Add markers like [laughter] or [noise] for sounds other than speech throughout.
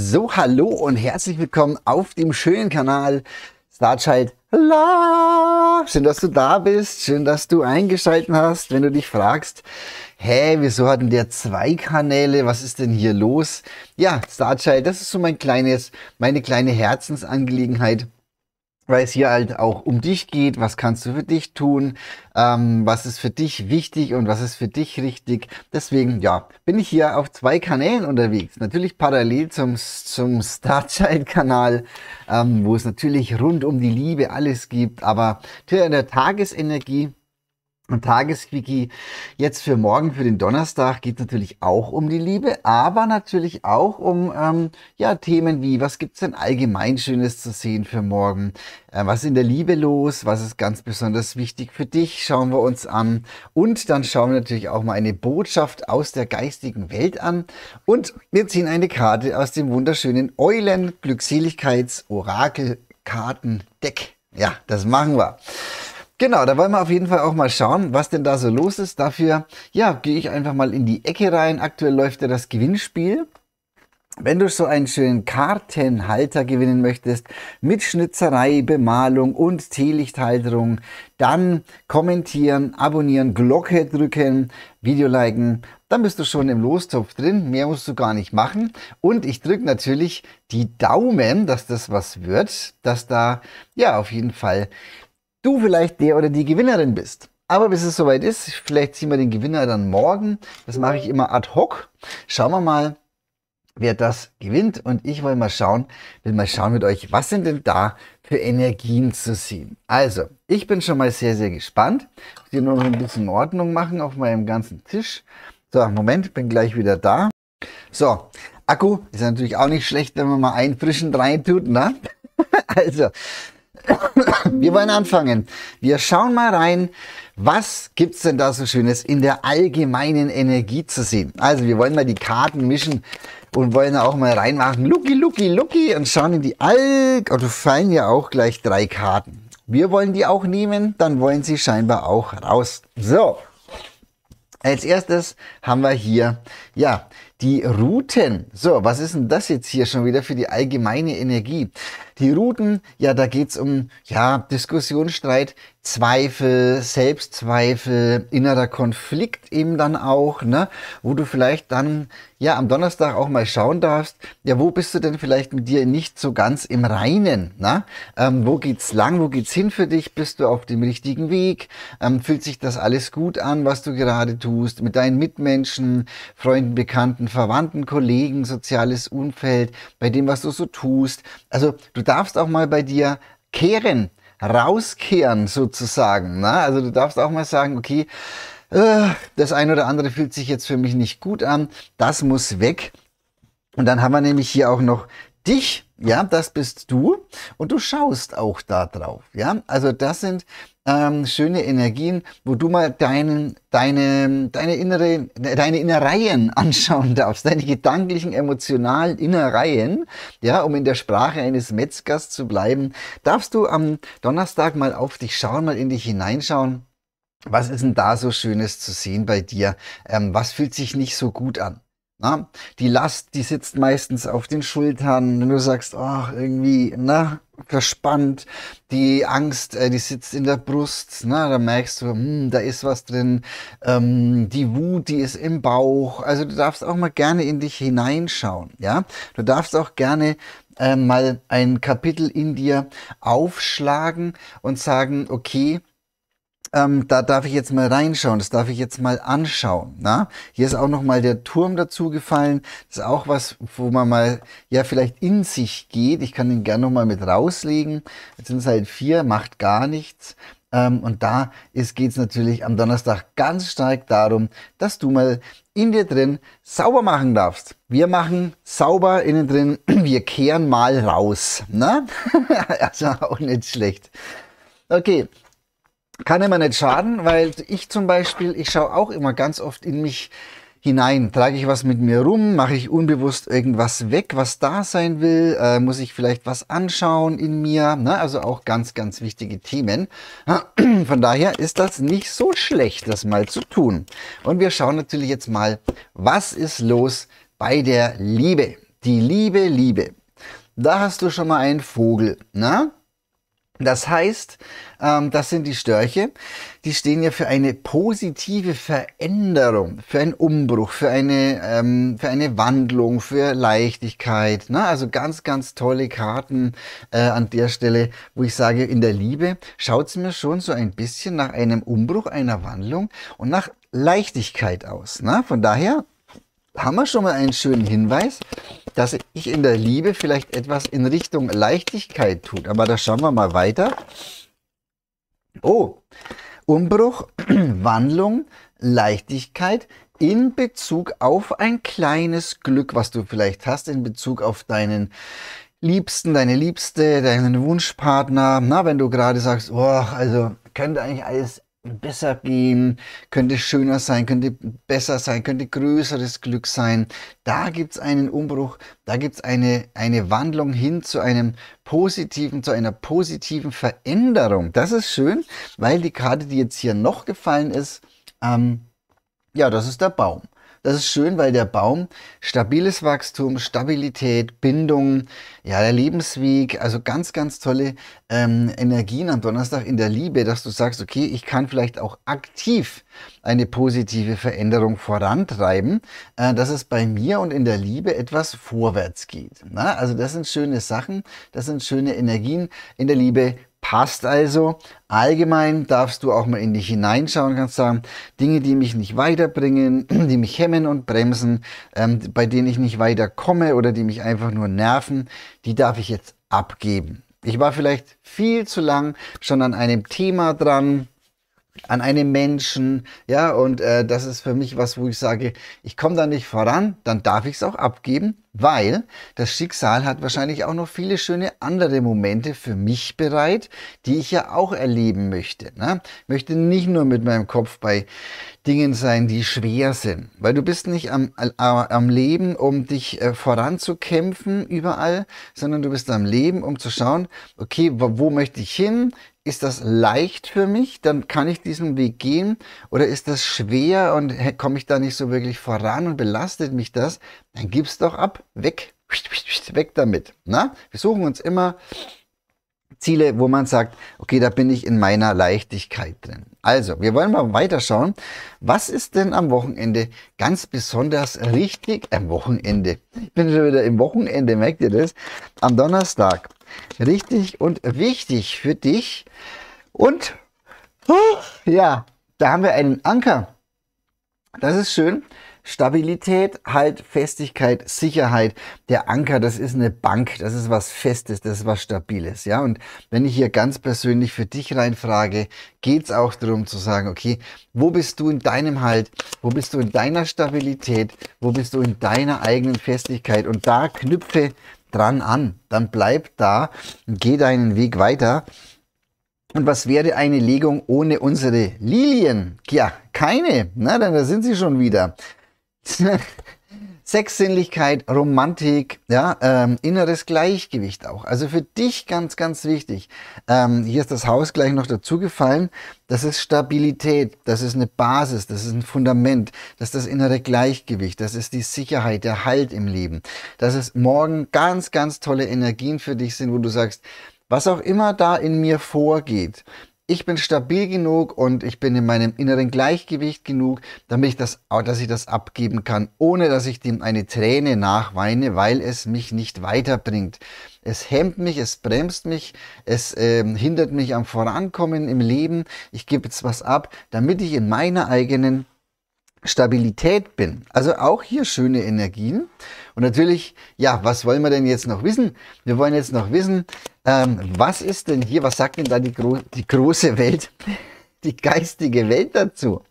So, hallo und herzlich willkommen auf dem schönen Kanal Starchild. La! Schön, dass du da bist. Schön, dass du eingeschalten hast. Wenn du dich fragst, hä, wieso hatten der zwei Kanäle? Was ist denn hier los? Ja, Starchild, das ist so mein kleines, meine kleine Herzensangelegenheit weil es hier halt auch um dich geht, was kannst du für dich tun, ähm, was ist für dich wichtig und was ist für dich richtig. Deswegen, ja, bin ich hier auf zwei Kanälen unterwegs. Natürlich parallel zum, zum Starchild-Kanal, ähm, wo es natürlich rund um die Liebe alles gibt, aber in der Tagesenergie ein Tagesquickie jetzt für morgen, für den Donnerstag, geht natürlich auch um die Liebe, aber natürlich auch um ähm, ja, Themen wie, was gibt es denn allgemein Schönes zu sehen für morgen? Äh, was in der Liebe los? Was ist ganz besonders wichtig für dich? Schauen wir uns an. Und dann schauen wir natürlich auch mal eine Botschaft aus der geistigen Welt an. Und wir ziehen eine Karte aus dem wunderschönen Eulen-Glückseligkeits-Orakel-Kartendeck. Ja, das machen wir. Genau, da wollen wir auf jeden Fall auch mal schauen, was denn da so los ist. Dafür, ja, gehe ich einfach mal in die Ecke rein. Aktuell läuft ja das Gewinnspiel. Wenn du so einen schönen Kartenhalter gewinnen möchtest, mit Schnitzerei, Bemalung und Teelichthalterung, dann kommentieren, abonnieren, Glocke drücken, Video liken, dann bist du schon im Lostopf drin, mehr musst du gar nicht machen. Und ich drücke natürlich die Daumen, dass das was wird, dass da ja auf jeden Fall du vielleicht der oder die Gewinnerin bist. Aber bis es soweit ist, vielleicht ziehen wir den Gewinner dann morgen. Das mache ich immer ad hoc. Schauen wir mal, wer das gewinnt. Und ich will mal schauen, will mal schauen mit euch, was sind denn da für Energien zu sehen. Also, ich bin schon mal sehr, sehr gespannt. Ich muss hier noch ein bisschen Ordnung machen auf meinem ganzen Tisch. So, Moment, bin gleich wieder da. So, Akku ist natürlich auch nicht schlecht, wenn man mal einen frischen reintut, ne? [laughs] also, wir wollen anfangen. Wir schauen mal rein, was gibt's denn da so Schönes in der allgemeinen Energie zu sehen. Also wir wollen mal die Karten mischen und wollen auch mal reinmachen. Looky, looky, looky und schauen in die all... Und oh, fallen ja auch gleich drei Karten. Wir wollen die auch nehmen, dann wollen sie scheinbar auch raus. So. Als erstes haben wir hier, ja, die Routen. So, was ist denn das jetzt hier schon wieder für die allgemeine Energie? Die Routen, ja, da geht's um ja, Diskussion, Streit, Zweifel, Selbstzweifel, innerer Konflikt eben dann auch, ne, wo du vielleicht dann ja am Donnerstag auch mal schauen darfst, ja, wo bist du denn vielleicht mit dir nicht so ganz im Reinen, ne? Ähm, wo geht's lang, wo geht's hin für dich? Bist du auf dem richtigen Weg? Ähm, fühlt sich das alles gut an, was du gerade tust, mit deinen Mitmenschen, Freunden, Bekannten, Verwandten, Kollegen, soziales Umfeld, bei dem, was du so tust? Also, du darfst auch mal bei dir kehren, rauskehren sozusagen. Ne? Also du darfst auch mal sagen, okay, äh, das eine oder andere fühlt sich jetzt für mich nicht gut an, das muss weg. Und dann haben wir nämlich hier auch noch dich, ja, das bist du und du schaust auch da drauf, ja. Also das sind ähm, schöne Energien, wo du mal deinen, deine, deine innere, deine Innereien [laughs] anschauen darfst, deine gedanklichen, emotionalen Innereien, ja, um in der Sprache eines Metzgers zu bleiben, darfst du am Donnerstag mal auf dich schauen, mal in dich hineinschauen. Was ist denn da so Schönes zu sehen bei dir? Ähm, was fühlt sich nicht so gut an? Na? Die Last, die sitzt meistens auf den Schultern. Wenn du sagst, ach, irgendwie, na, verspannt. Die Angst, äh, die sitzt in der Brust. Na, da merkst du, hm, da ist was drin. Ähm, die Wut, die ist im Bauch. Also du darfst auch mal gerne in dich hineinschauen. Ja, du darfst auch gerne äh, mal ein Kapitel in dir aufschlagen und sagen, okay, ähm, da darf ich jetzt mal reinschauen, das darf ich jetzt mal anschauen. Na? Hier ist auch nochmal der Turm dazu gefallen. Das ist auch was, wo man mal ja vielleicht in sich geht. Ich kann den gerne nochmal mit rauslegen. Jetzt sind es halt vier, macht gar nichts. Ähm, und da geht es natürlich am Donnerstag ganz stark darum, dass du mal in dir drin sauber machen darfst. Wir machen sauber innen drin, [clears throat] wir kehren mal raus. Ne? [laughs] also auch nicht schlecht. Okay, kann immer nicht schaden, weil ich zum Beispiel, ich schaue auch immer ganz oft in mich hinein. Trage ich was mit mir rum? Mache ich unbewusst irgendwas weg, was da sein will? Äh, muss ich vielleicht was anschauen in mir? Ne? Also auch ganz, ganz wichtige Themen. [clears throat] Von daher ist das nicht so schlecht, das mal zu tun. Und wir schauen natürlich jetzt mal, was ist los bei der Liebe? Die Liebe, Liebe. Da hast du schon mal einen Vogel. Ne? Das heißt, ähm, das sind die Störche. Die stehen ja für eine positive Veränderung, für einen Umbruch, für eine, ähm, für eine Wandlung, für Leichtigkeit. Ne? Also ganz, ganz tolle Karten äh, an der Stelle, wo ich sage, in der Liebe schaut es mir schon so ein bisschen nach einem Umbruch, einer Wandlung und nach Leichtigkeit aus. Ne? Von daher haben wir schon mal einen schönen Hinweis, dass ich in der Liebe vielleicht etwas in Richtung Leichtigkeit tut. Aber da schauen wir mal weiter. Oh, Umbruch, [clears throat] Wandlung, Leichtigkeit in Bezug auf ein kleines Glück, was du vielleicht hast, in Bezug auf deinen Liebsten, deine Liebste, deinen Wunschpartner. Na, wenn du gerade sagst, oh, also könnte eigentlich alles besser gehen, könnte schöner sein, könnte besser sein, könnte größeres Glück sein. Da gibt es einen Umbruch, da gibt es eine, eine Wandlung hin zu einem positiven, zu einer positiven Veränderung. Das ist schön, weil die Karte, die jetzt hier noch gefallen ist, ähm, ja, das ist der Baum. Das ist schön, weil der Baum stabiles Wachstum, Stabilität, Bindung, ja, der Lebensweg, also ganz, ganz tolle ähm, Energien am Donnerstag in der Liebe, dass du sagst, okay, ich kann vielleicht auch aktiv eine positive Veränderung vorantreiben, äh, dass es bei mir und in der Liebe etwas vorwärts geht. Na? Ne? Also das sind schöne Sachen, das sind schöne Energien in der Liebe passt also. Allgemein darfst du auch mal in dich hineinschauen, kannst sagen, Dinge, die mich nicht weiterbringen, [clears throat] die mich hemmen und bremsen, ähm, bei denen ich nicht weiterkomme oder die mich einfach nur nerven, die darf ich jetzt abgeben. Ich war vielleicht viel zu lang schon an einem Thema dran, an einem Menschen, ja, und äh, das ist für mich was, wo ich sage, ich komme da nicht voran, dann darf ich es auch abgeben, weil das Schicksal hat wahrscheinlich auch noch viele schöne andere Momente für mich bereit, die ich ja auch erleben möchte. Ne? Ich möchte nicht nur mit meinem Kopf bei Dingen sein, die schwer sind, weil du bist nicht am, am Leben, um dich äh, voranzukämpfen überall, sondern du bist am Leben, um zu schauen, okay, wo, wo möchte ich hin? ist das leicht für mich? Dann kann ich diesen Weg gehen. Oder ist das schwer und komme ich da nicht so wirklich voran und belastet mich das? Dann gib's doch ab. Weg. Weg damit. Na? Ne? Wir suchen uns immer Ziele, wo man sagt, okay, da bin ich in meiner Leichtigkeit drin. Also, wir wollen mal weiterschauen. Was ist denn am Wochenende ganz besonders richtig? Am Wochenende. Ich bin schon wieder im Wochenende, merkt ihr das? Am Donnerstag richtig und wichtig für dich. Und ja, da haben wir einen Anker. Das ist schön. Stabilität, Halt, Festigkeit, Sicherheit. Der Anker, das ist eine Bank, das ist was Festes, das ist was Stabiles, ja. Und wenn ich hier ganz persönlich für dich reinfrage, geht es auch darum zu sagen, okay, wo bist du in deinem Halt? Wo bist du in deiner Stabilität? Wo bist du in deiner eigenen Festigkeit? Und da knüpfe dran an. Dann bleib da und geh deinen Weg weiter. Und was wäre eine Legung ohne unsere Lilien? Ja, keine. Na, ne? dann sind sie schon wieder. [laughs] Sexsinnlichkeit, Romantik, ja, ähm, inneres Gleichgewicht auch. Also für dich ganz, ganz wichtig. Ähm, hier ist das Haus gleich noch dazu gefallen. Das ist Stabilität, das ist eine Basis, das ist ein Fundament, das ist das innere Gleichgewicht, das ist die Sicherheit, der Halt im Leben. Dass es morgen ganz, ganz tolle Energien für dich sind, wo du sagst, was auch immer da in mir vorgeht, ich bin stabil genug und ich bin in meinem inneren Gleichgewicht genug, damit ich das, dass ich das abgeben kann, ohne dass ich dem eine Träne nachweine, weil es mich nicht weiterbringt. Es hemmt mich, es bremst mich, es äh, hindert mich am Vorankommen im Leben. Ich gebe jetzt was ab, damit ich in meiner eigenen Stabilität bin. Also auch hier schöne Energien. Und natürlich, ja, was wollen wir denn jetzt noch wissen? Wir wollen jetzt noch wissen, ähm, was ist denn hier, was sagt denn da die, Gro die große Welt, [laughs] die geistige Welt dazu?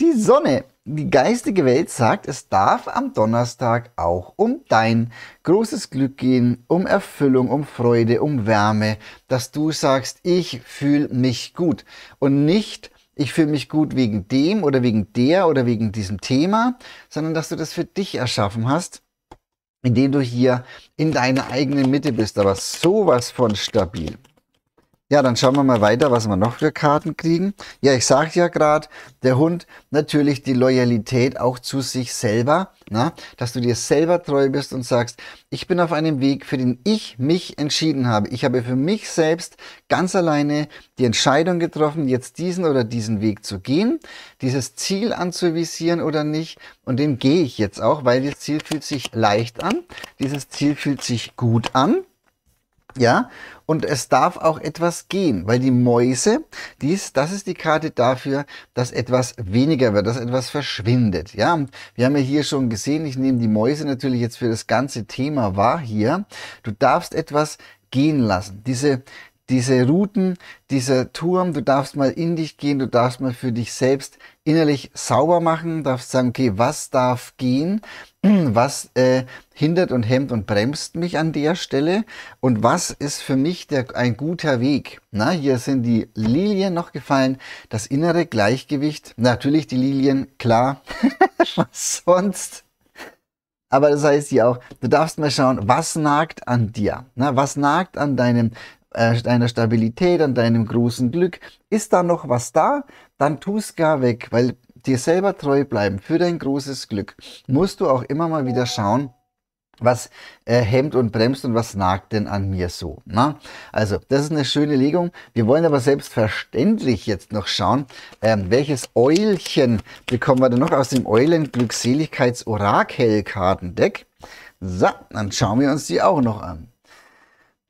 Die Sonne, die geistige Welt sagt, es darf am Donnerstag auch um dein großes Glück gehen, um Erfüllung, um Freude, um Wärme, dass du sagst, ich fühle mich gut und nicht ich fühle mich gut wegen dem oder wegen der oder wegen diesem Thema, sondern dass du das für dich erschaffen hast indem du hier in deiner eigenen Mitte bist, aber sowas von stabil. Ja, dann schauen wir mal weiter, was wir noch für Karten kriegen. Ja, ich sagte ja gerade, der Hund natürlich die Loyalität auch zu sich selber, na? Ne? dass du dir selber treu bist und sagst, ich bin auf einem Weg, für den ich mich entschieden habe. Ich habe für mich selbst ganz alleine die Entscheidung getroffen, jetzt diesen oder diesen Weg zu gehen, dieses Ziel anzuvisieren oder nicht. Und dem gehe ich jetzt auch, weil das Ziel fühlt sich leicht an, dieses Ziel fühlt sich gut an. Ja, und es darf auch etwas gehen, weil die Mäuse, dies, das ist die Karte dafür, dass etwas weniger wird, dass etwas verschwindet. Ja, und wir haben ja hier schon gesehen, ich nehme die Mäuse natürlich jetzt für das ganze Thema wahr hier. Du darfst etwas gehen lassen. Diese, diese Routen, dieser Turm, du darfst mal in dich gehen, du darfst mal für dich selbst innerlich sauber machen, darfst sagen, okay, was darf gehen, [clears throat] was äh, hindert und hemmt und bremst mich an der Stelle und was ist für mich der, ein guter Weg. Na, hier sind die Lilien noch gefallen, das innere Gleichgewicht, natürlich die Lilien, klar, [laughs] was sonst. Aber das heißt ja auch, du darfst mal schauen, was nagt an dir? Na, was nagt an deinem äh, deiner Stabilität, an deinem großen Glück. Ist da noch was da? Dann tu es gar weg, weil dir selber treu bleiben für dein großes Glück. Musst du auch immer mal wieder schauen, was äh, hemmt und bremst und was nagt denn an mir so? Na? Also, das ist eine schöne Legung. Wir wollen aber selbstverständlich jetzt noch schauen, ähm, welches Eulchen bekommen wir denn noch aus dem Eulenglückseligkeits-Orakel-Kartendeck. So, dann schauen wir uns die auch noch an.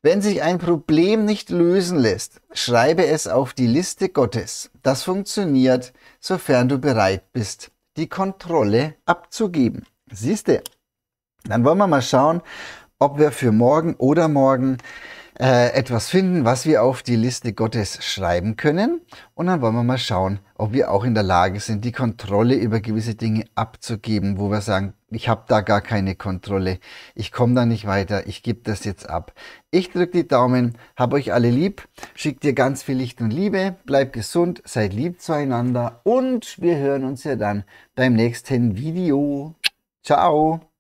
Wenn sich ein Problem nicht lösen lässt, schreibe es auf die Liste Gottes. Das funktioniert, sofern du bereit bist, die Kontrolle abzugeben. Siehste? Dann wollen wir mal schauen, ob wir für morgen oder morgen äh, etwas finden, was wir auf die Liste Gottes schreiben können. Und dann wollen wir mal schauen, ob wir auch in der Lage sind, die Kontrolle über gewisse Dinge abzugeben, wo wir sagen, ich habe da gar keine Kontrolle, ich komme da nicht weiter, ich gebe das jetzt ab. Ich drücke die Daumen, hab euch alle lieb, schickt dir ganz viel Licht und Liebe, bleibt gesund, seid lieb zueinander und wir hören uns ja dann beim nächsten Video. Ciao!